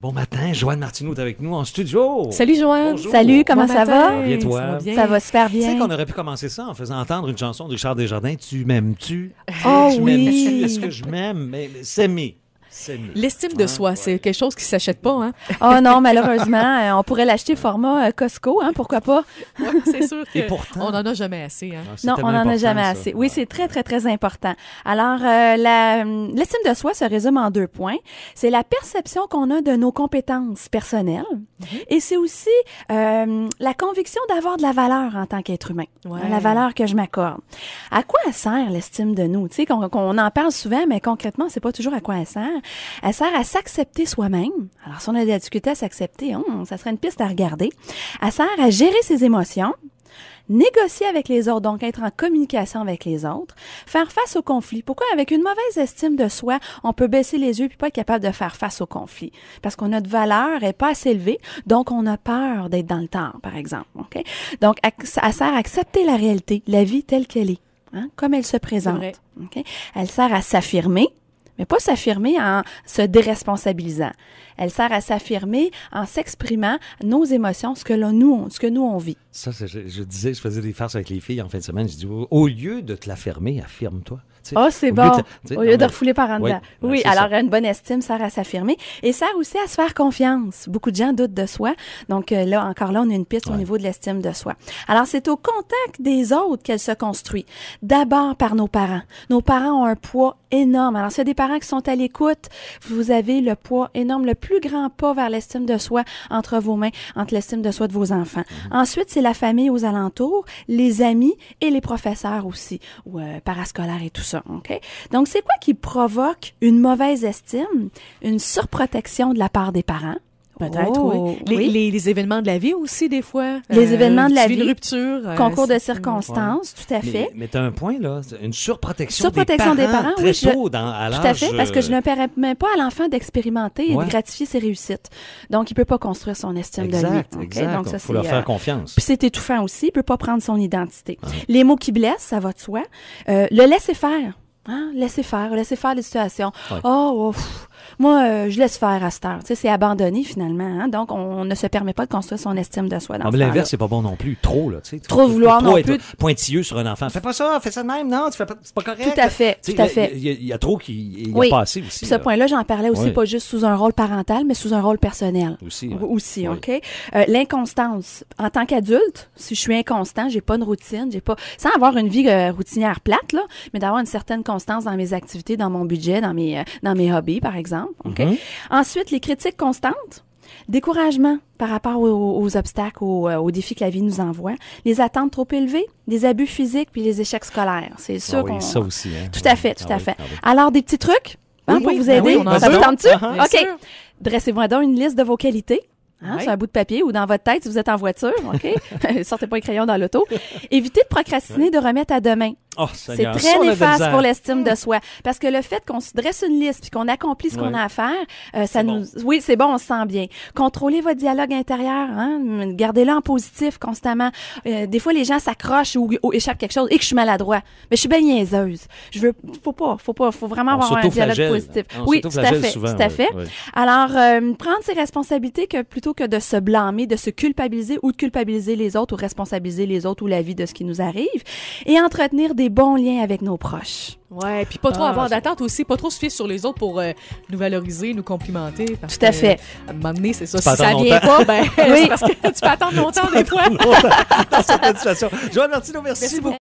Bon matin, Joanne Martineau est avec nous en studio. Salut Joanne. Bonjour. Salut, comment ça va? Bien toi. Ça va, bien. ça va super bien. Tu sais qu'on aurait pu commencer ça en faisant entendre une chanson de Richard Desjardins, Tu m'aimes-tu? Oh oui. Est-ce que je m'aime? Mais s'aimer. L'estime de hein? soi, c'est quelque chose qui s'achète pas. Hein? Oh non, malheureusement, euh, on pourrait l'acheter format euh, Costco, hein, pourquoi pas? Ouais, c'est sûr On n'en a jamais assez. Hein. Ah, non, on n'en a jamais assez. Oui, c'est très, très, très important. Alors, euh, l'estime de soi se résume en deux points. C'est la perception qu'on a de nos compétences personnelles et c'est aussi euh, la conviction d'avoir de la valeur en tant qu'être humain, hein, la valeur que je m'accorde. À quoi elle sert l'estime de nous Tu sais, qu'on en parle souvent, mais concrètement, c'est pas toujours à quoi elle sert. Elle sert à s'accepter soi-même. Alors, si on a des difficultés à s'accepter, hum, ça serait une piste à regarder. Elle sert à gérer ses émotions négocier avec les autres, donc être en communication avec les autres, faire face au conflit. Pourquoi avec une mauvaise estime de soi, on peut baisser les yeux puis pas être capable de faire face au conflit parce qu'on notre valeur et pas assez élevée, donc on a peur d'être dans le temps, par exemple. Donc ça sert à accepter la réalité, la vie telle qu'elle est, hein, comme elle se présente. Elle sert à s'affirmer, mais pas s'affirmer en se déresponsabilisant. Elle sert à s'affirmer en s'exprimant nos émotions, ce que, nous, ce que nous, on vit. Ça, je, disais, je faisais des farces avec les filles en fin de semaine. Je dis, au lieu de te la fermer, affirme-toi. Ah, oh, c'est bon. au lieu de refouler par en dedans. Oui, alors une bonne estime sert à s'affirmer et sert aussi à se faire confiance. Beaucoup de gens doutent de soi. Donc euh, là, encore là, on a une piste au niveau de l'estime de soi. Alors, c'est au contact des autres qu'elle se construit. D'abord par nos parents. Nos parents ont un poids énorme. Alors, s'il des parents qui sont à l'écoute, vous avez le poids énorme, le plus plus grand pas vers l'estime de soi entre vos mains, entre l'estime de soi de vos enfants. Mhm. Ensuite, c'est la famille aux alentours, les amis et les professeurs aussi, ou parascolaire euh, parascolaires et tout ça. OK? Donc, c'est quoi qui provoque une mauvaise estime, une surprotection de la part des parents? Peut-être, oui. Oh, les, événements de la vie aussi, des fois. Les euh, événements de la vie. rupture. Euh, Concours de circonstances, tout à fait. Mais, tu as un point, là. Une surprotection, des, parents, des parents très tôt dans, Tout à fait, parce que je euh, ne permets pas à l'enfant d'expérimenter et de gratifier ses réussites. Donc, il peut pas construire son estime de lui. Exact, Donc, faut leur faire confiance. Puis c'est étouffant aussi. Il peut pas prendre son identité. Les mots qui blessent, ça va de soi. le laisser faire. Hein? Laissez faire, laissez faire les situations. Oh, oh moi, euh, je laisse faire à cette heure. Tu sais, c'est abandonné finalement. Hein? Donc, on, ne se permet pas de construire son estime de soi. Dans non, mais l'inverse, c'est pas bon non plus. Trop, là. Tu sais, trop, vouloir trop non plus. Pointilleux sur un enfant. Fais pas ça, fais ça de même. Non, tu fais pas, c'est pas correct. Tout à fait. Tout à fait. Il y, a trop qui est passé aussi. Puis ce point-là, j'en parlais aussi, pas juste sous un rôle parental, mais sous un rôle personnel. Aussi. Aussi, OK? Euh, l'inconstance. En tant qu'adulte, si je suis inconstant, j'ai pas une routine, j'ai pas. Sans avoir une vie euh, routinière plate, là, mais d'avoir une certaine constance dans mes activités, dans mon budget, dans mes, dans mes hobbies, par exemple. Mhm. Ensuite, les critiques constantes. Découragement par rapport aux, obstacles, euh, aux, défis que la vie nous envoie, les attentes trop élevées, des abus physiques puis les échecs scolaires. C'est ah sûr qu'on… ça aussi. Hein. Tout à fait, ah tout à fait. Ah Alors des petits trucs pour vous aider. ça vous tente-tu Ok. Dressez-moi donc une liste de vos qualités. Hein, sur un bout de papier ou dans votre tête si vous êtes en voiture, OK? Sortez pas un crayon dans l'auto. Évitez de procrastiner, de remettre à demain. Oh, c'est très néfaste pour l'estime de soi. Parce que le fait qu'on se dresse une liste puis qu'on accomplit ce qu'on a à faire, euh, ça nous, oui, c'est bon, on se sent bien. Contrôlez votre dialogue intérieur, hein? gardez-le en positif constamment. Euh, des fois, les gens s'accrochent ou, échappent quelque chose et que je suis maladroit, mais je suis bien niaiseuse. Je veux, faut pas, faut pas, faut vraiment avoir un dialogue positif. oui, tout à fait, tout à fait. Alors, euh, prendre ses responsabilités que plutôt que de se blâmer, de se culpabiliser ou de culpabiliser les autres ou responsabiliser les autres ou la vie de ce qui nous arrive, et entretenir des bons liens avec nos proches. Ouais, puis pas trop ah, avoir d'attente aussi, pas trop se fier sur les autres pour euh, nous valoriser, nous complimenter. Parce Tout à fait. Que, c'est ça. si ça longtemps. vient pas, ben, oui. parce que tu peux attendre longtemps tu des fois. dans cette situation. Joanne Martineau, merci beaucoup.